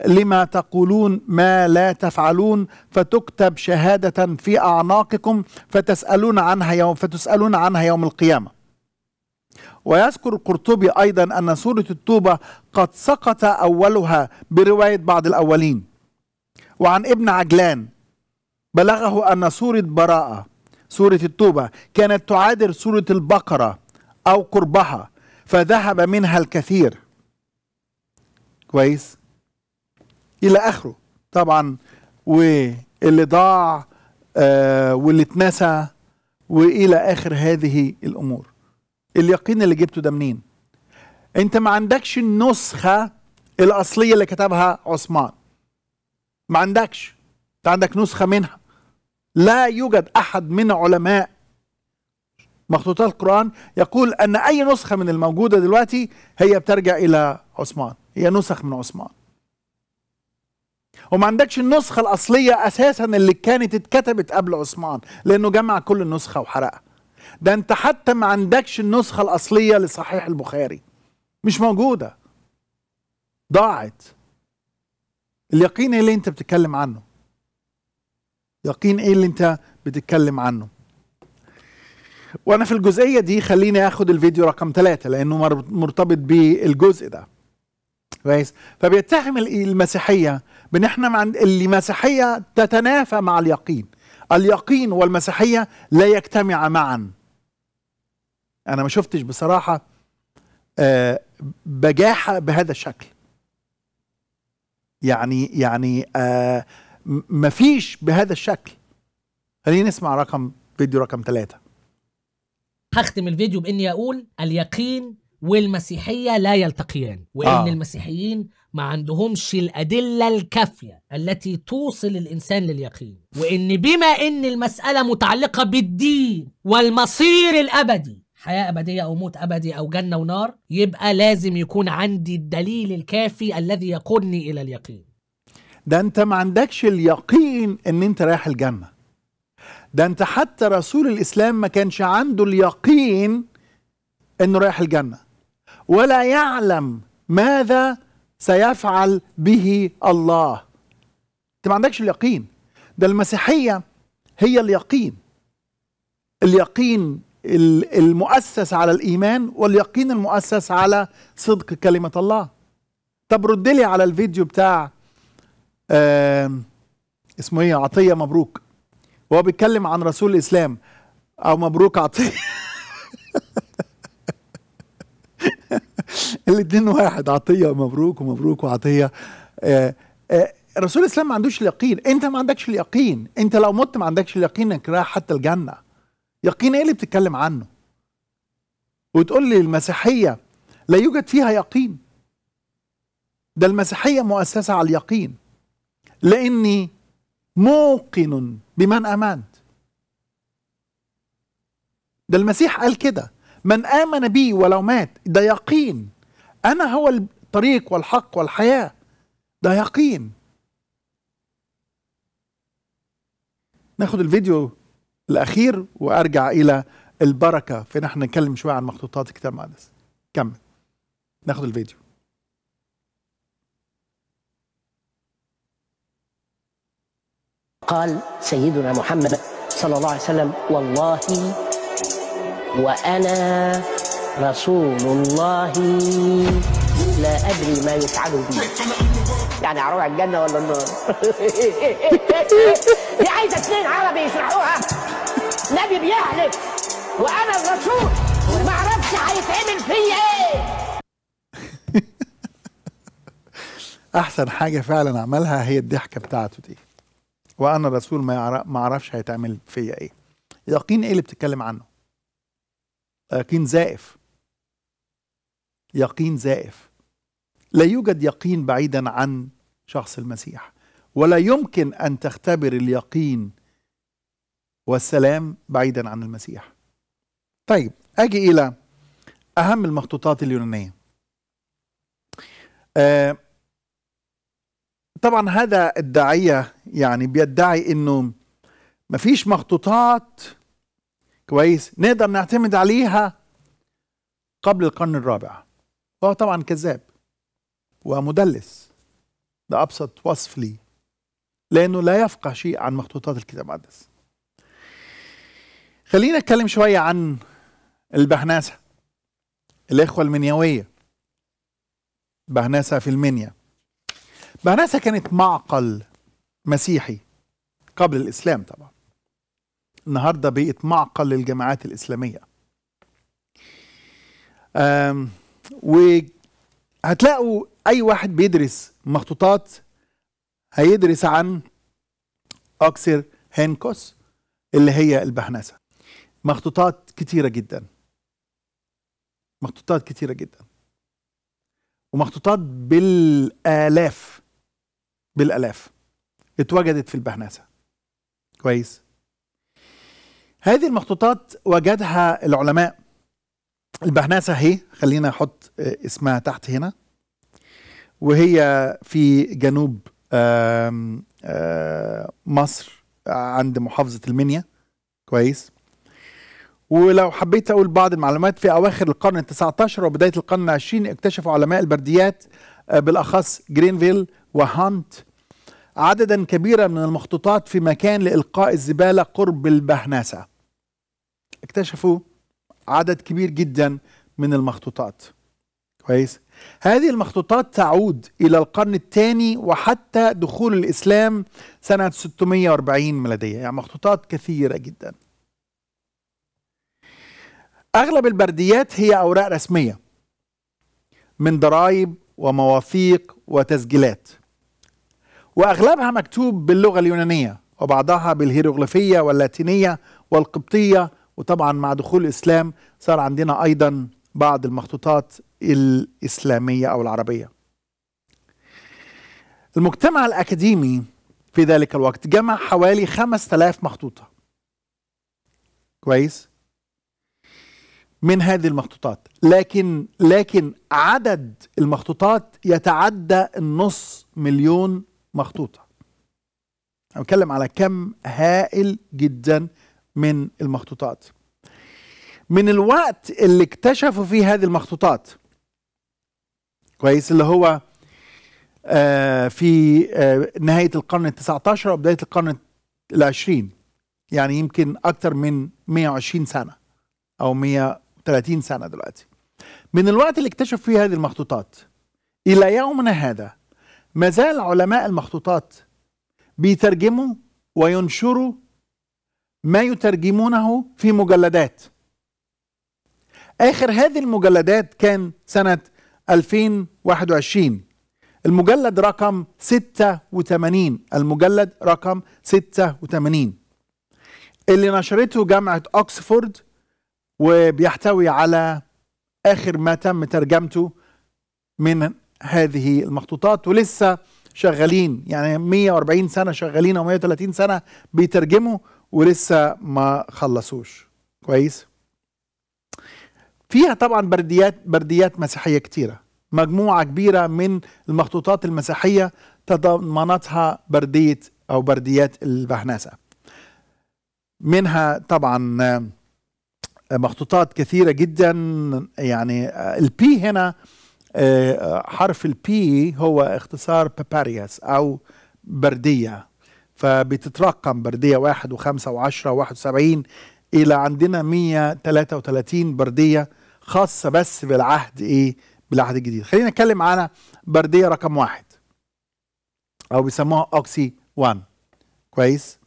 لما تقولون ما لا تفعلون فتكتب شهادة في أعناقكم فتسألون عنها يوم فتسألون عنها يوم القيامة ويذكر القرطبي أيضا أن سورة التوبة قد سقط أولها برواية بعض الأولين وعن ابن عجلان بلغه أن سورة براءة سورة التوبة كانت تعادل سورة البقرة أو قربها فذهب منها الكثير كويس إلى آخره طبعا واللي ضاع آه واللي اتنسى وإلى آخر هذه الأمور اليقين اللي جبته ده منين أنت ما عندكش النسخة الأصلية اللي كتبها عثمان ما عندكش انت عندك نسخه منها لا يوجد احد من علماء مخطوطات القرآن يقول أن أي نسخة من الموجودة دلوقتي هي بترجع إلى عثمان هي نسخ من عثمان وما عندكش النسخة الأصلية أساسا اللي كانت اتكتبت قبل عثمان لأنه جمع كل النسخة وحرقها ده أنت حتى ما عندكش النسخة الأصلية لصحيح البخاري مش موجودة ضاعت اليقين ايه اللي انت بتتكلم عنه يقين ايه اللي انت بتتكلم عنه وانا في الجزئيه دي خليني اخد الفيديو رقم ثلاثة لانه مرتبط بالجزء ده كويس فبيتهم المسيحيه بان احنا مع اللي مسيحيه تتنافى مع اليقين اليقين والمسيحيه لا يجتمع معا انا ما شفتش بصراحه آه، بجاحه بهذا الشكل يعني يعني آه فيش بهذا الشكل خلينا نسمع رقم فيديو رقم ثلاثة هختم الفيديو باني اقول اليقين والمسيحية لا يلتقيان وإن آه. المسيحيين ما عندهمش الأدلة الكافية التي توصل الإنسان لليقين وإن بما إن المسألة متعلقة بالدين والمصير الأبدي حياه ابديه او موت ابدي او جنه ونار يبقى لازم يكون عندي الدليل الكافي الذي يقودني الى اليقين ده انت ما عندكش اليقين ان انت رايح الجنه ده انت حتى رسول الاسلام ما كانش عنده اليقين انه رايح الجنه ولا يعلم ماذا سيفعل به الله انت ما عندكش اليقين ده المسيحيه هي اليقين اليقين المؤسس على الإيمان واليقين المؤسس على صدق كلمة الله طب رد لي على الفيديو بتاع اسمه ايه عطية مبروك وهو بيتكلم عن رسول الإسلام أو مبروك عطية (laughs) الاتنين واحد عطية ومبروك ومبروك وعطية آآ آه، آه، رسول الإسلام ما عندوش اليقين أنت ما عندكش اليقين أنت لو مت ما عندكش اليقين إنك رايح حتى الجنة يقين ايه اللي بتتكلم عنه وتقول لي المسيحيه لا يوجد فيها يقين ده المسيحيه مؤسسه على اليقين لاني موقن بمن امنت ده المسيح قال كده من امن بي ولو مات ده يقين انا هو الطريق والحق والحياه ده يقين ناخد الفيديو الأخير وأرجع إلى البركة في نحن نتكلم شوية عن مخطوطات الكتاب المقدس كمل ناخد الفيديو قال سيدنا محمد صلى الله عليه وسلم والله وأنا رسول الله لا أدري ما يفعل بي يعني هروح الجنة ولا النار (laughs) دي عايزة اثنين عربي يشرحوها نبي بيهلك وانا الرسول اعرفش هيتعمل فيا ايه (laughs) احسن حاجه فعلا عملها هي الضحكه بتاعته دي وانا الرسول ما ما اعرفش هيتعمل فيا ايه يقين ايه اللي بتتكلم عنه يقين زائف يقين زائف لا يوجد يقين بعيدا عن شخص المسيح ولا يمكن ان تختبر اليقين والسلام بعيدا عن المسيح طيب أجي إلى أهم المخطوطات اليونانية آه طبعا هذا الداعية يعني بيدعي أنه مفيش مخطوطات كويس نقدر نعتمد عليها قبل القرن الرابع هو طبعا كذاب ومدلس ده أبسط وصف لي لأنه لا يفقه شيء عن مخطوطات الكتاب المقدس خلينا نتكلم شوية عن البهنسة الإخوة المنيوية بهنسة في المنيا بهنسة كانت معقل مسيحي قبل الإسلام طبعا النهاردة بقت معقل للجماعات الإسلامية وهتلاقوا أي واحد بيدرس مخطوطات هيدرس عن أكسر هينكوس اللي هي البهنسة مخطوطات كثيرة جدا مخطوطات كثيرة جدا ومخطوطات بالآلاف بالآلاف اتوجدت في البهنسة كويس هذه المخطوطات وجدها العلماء البهنسة هي خلينا أحط آه، اسمها تحت هنا وهي في جنوب آه، مصر عند محافظة المنيا كويس ولو حبيت اقول بعض المعلومات في اواخر القرن ال 19 وبدايه القرن ال20 اكتشفوا علماء البرديات آه، بالاخص جرينفيل وهانت عددا كبيرا من المخطوطات في مكان لالقاء الزباله قرب البهناسه اكتشفوا عدد كبير جدا من المخطوطات كويس هذه المخطوطات تعود إلى القرن الثاني وحتى دخول الإسلام سنة 640 ميلادية يعني مخطوطات كثيرة جدا اغلب البرديات هي اوراق رسميه من ضرائب ومواثيق وتسجيلات واغلبها مكتوب باللغه اليونانيه وبعضها بالهيروغليفيه واللاتينيه والقبطيه وطبعا مع دخول الاسلام صار عندنا ايضا بعض المخطوطات الاسلاميه او العربيه المجتمع الاكاديمي في ذلك الوقت جمع حوالي 5000 مخطوطه كويس من هذه المخطوطات لكن لكن عدد المخطوطات يتعدى النص مليون مخطوطة أنا بتكلم على كم هائل جدا من المخطوطات من الوقت اللي اكتشفوا فيه هذه المخطوطات كويس اللي هو آه، في آه، نهاية القرن التسعة عشر وبداية القرن العشرين يعني يمكن أكثر من 120 سنة أو 100 30 سنه دلوقتي من الوقت اللي اكتشف فيه هذه المخطوطات الى يومنا هذا ما زال علماء المخطوطات بيترجموا وينشروا ما يترجمونه في مجلدات اخر هذه المجلدات كان سنه 2021 المجلد رقم 86 المجلد رقم 86 اللي نشرته جامعة أكسفورد وبيحتوي على آخر ما تم ترجمته من هذه المخطوطات ولسه شغالين يعني 140 سنة شغالين أو 130 سنة بيترجموا ولسه ما خلصوش كويس فيها طبعا برديات برديات مسيحية كتيرة مجموعة كبيرة من المخطوطات المسيحية تضمنتها بردية أو برديات البهنسة منها طبعا مخطوطات كثيرة جدا يعني آه، البي هنا آه، آه، حرف البي هو اختصار بابارياس أو بردية فبتترقم بردية واحد وخمسة وعشرة وواحد وسبعين إلى عندنا مية تلاتة وتلاتين بردية خاصة بس بالعهد إيه بالعهد الجديد خلينا نتكلم على بردية رقم واحد أو بيسموها أوكسي 1 كويس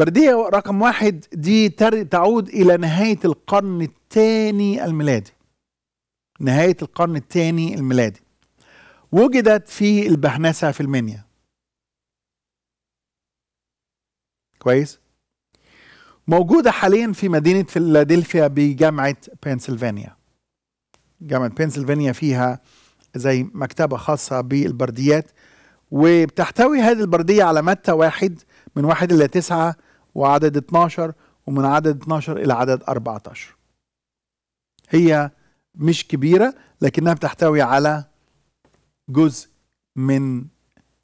بردية رقم واحد دي تعود إلى نهاية القرن الثاني الميلادي نهاية القرن الثاني الميلادي وجدت في البهنسة في المنيا كويس موجودة حاليا في مدينة فيلادلفيا بجامعة بنسلفانيا جامعة بنسلفانيا فيها زي مكتبة خاصة بالبرديات وبتحتوي هذه البردية على متى واحد من واحد إلى تسعة وعدد 12 ومن عدد 12 إلى عدد 14 هي مش كبيرة لكنها بتحتوي على جزء من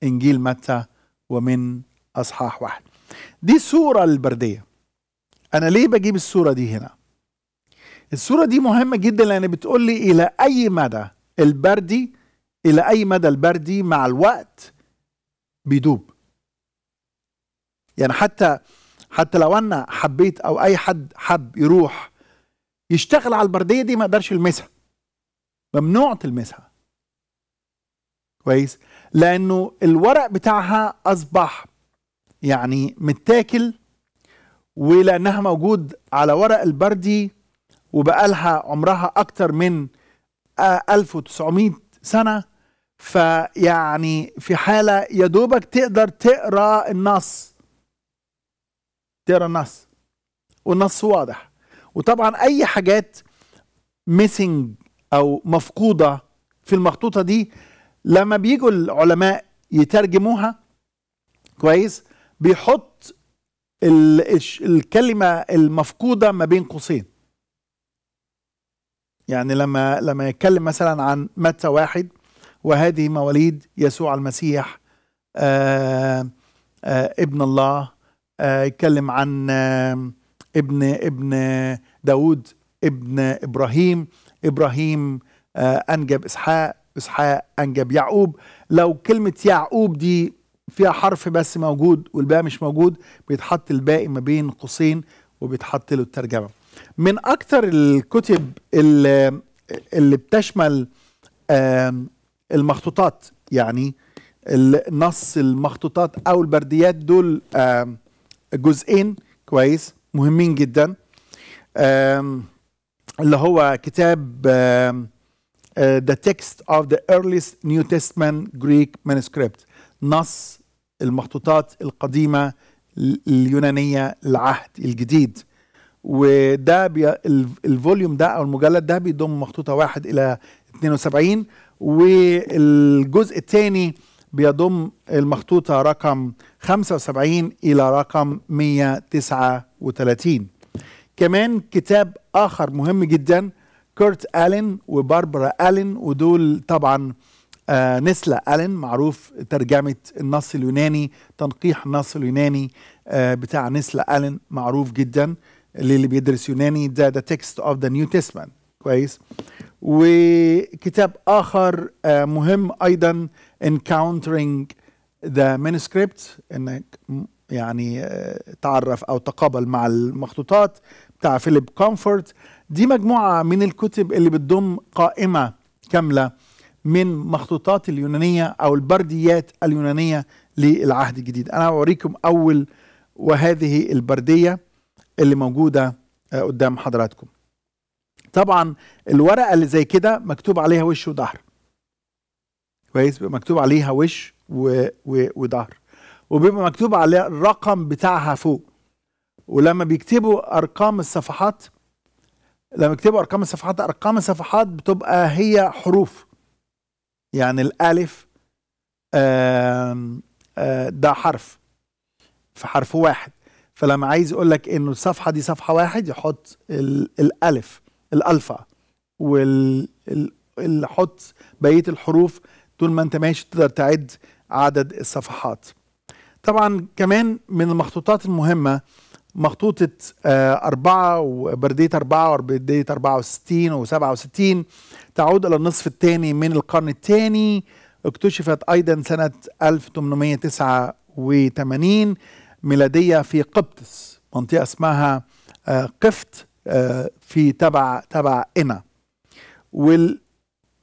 إنجيل متى ومن أصحاح واحد دي الصورة البردية أنا ليه بجيب الصورة دي هنا الصورة دي مهمة جدا لأن بتقول لي إلى أي مدى البردي إلى أي مدى البردي مع الوقت بيدوب يعني حتى حتى لو انا حبيت او اي حد حب يروح يشتغل على البرديه دي ما اقدرش يلمسها ممنوع تلمسها كويس لانه الورق بتاعها اصبح يعني متاكل ولانها موجود على ورق البردي وبقالها عمرها اكتر من 1900 سنه فيعني في حاله يا دوبك تقدر تقرا النص تقرا النص والنص واضح وطبعا اي حاجات ميسنج او مفقوده في المخطوطه دي لما بيجوا العلماء يترجموها كويس بيحط الكلمه المفقوده ما بين قوسين يعني لما لما يتكلم مثلا عن متى واحد وهذه مواليد يسوع المسيح آآ آه، آآ آه، ابن الله آه، يتكلم عن ابن ابن داود ابن إبراهيم إبراهيم آه، أنجب إسحاق إسحاق أنجب يعقوب لو كلمة يعقوب دي فيها حرف بس موجود والباقي مش موجود بيتحط الباقي ما بين قوسين وبيتحط له الترجمة من أكثر الكتب اللي, اللي بتشمل المخطوطات يعني النص المخطوطات أو البرديات دول آه جزئين كويس مهمين جدا اللي هو كتاب آه، The Text of the Earliest New Testament Greek Manuscript نص المخطوطات القديمة اليونانية العهد الجديد وده بي الفوليوم ده او المجلد ده بيضم مخطوطه واحد الى 72 والجزء الثاني بيضم المخطوطة رقم 75 إلى رقم 139 كمان كتاب آخر مهم جدا كورت ألين وباربرا ألين ودول طبعا آه نسلا ألين معروف ترجمة النص اليوناني تنقيح النص اليوناني آه بتاع نسلا ألين معروف جدا للي بيدرس يوناني ده ده تكست اوف ذا نيو تيستمنت كويس وكتاب آخر آه، مهم أيضا encountering the manuscript انك يعني آه، تعرف او تقابل مع المخطوطات بتاع فيليب كومفورت دي مجموعه من الكتب اللي بتضم قائمه كامله من مخطوطات اليونانيه او البرديات اليونانيه للعهد الجديد انا اوريكم اول وهذه البرديه اللي موجوده آه، قدام حضراتكم طبعا الورقه اللي زي كده مكتوب عليها وش وظهر كويس بيبقى مكتوب عليها وش وظهر وبيبقى مكتوب عليها الرقم بتاعها فوق ولما بيكتبوا ارقام الصفحات لما يكتبوا ارقام الصفحات ارقام الصفحات بتبقى هي حروف يعني الالف ده حرف في حرف واحد فلما عايز يقول لك انه الصفحه دي صفحه واحد يحط الالف الالفا وال يحط بقيه الحروف طول ما انت ماشي تقدر تعد عدد الصفحات طبعا كمان من المخطوطات المهمة مخطوطة آه، أربعة وبردية أربعة وبردية أربعة وستين وسبعة وستين تعود إلى النصف الثاني من القرن الثاني اكتشفت أيضا سنة 1889 ميلادية في قبطس منطقة اسمها آه، قفط آه، في تبع تبع إنا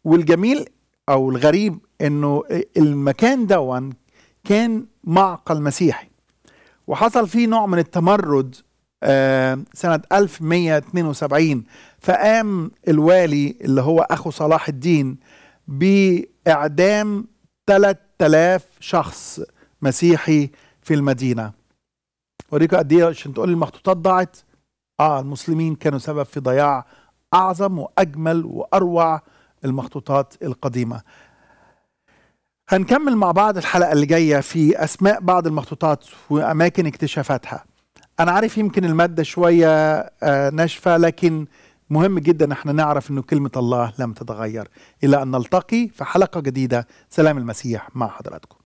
والجميل او الغريب انه المكان دون كان معقل مسيحي وحصل فيه نوع من التمرد آه، سنة 1172 فقام الوالي اللي هو أخو صلاح الدين بإعدام 3000 شخص مسيحي في المدينة أوريك قد إيه عشان تقول المخطوطات ضاعت آه المسلمين كانوا سبب في ضياع أعظم وأجمل وأروع المخطوطات القديمة هنكمل مع بعض الحلقة اللي جاية في أسماء بعض المخطوطات وأماكن اكتشافاتها أنا عارف يمكن المادة شوية آه، ناشفة لكن مهم جدا احنا نعرف انه كلمة الله لم تتغير إلى أن نلتقي في حلقة جديدة سلام المسيح مع حضراتكم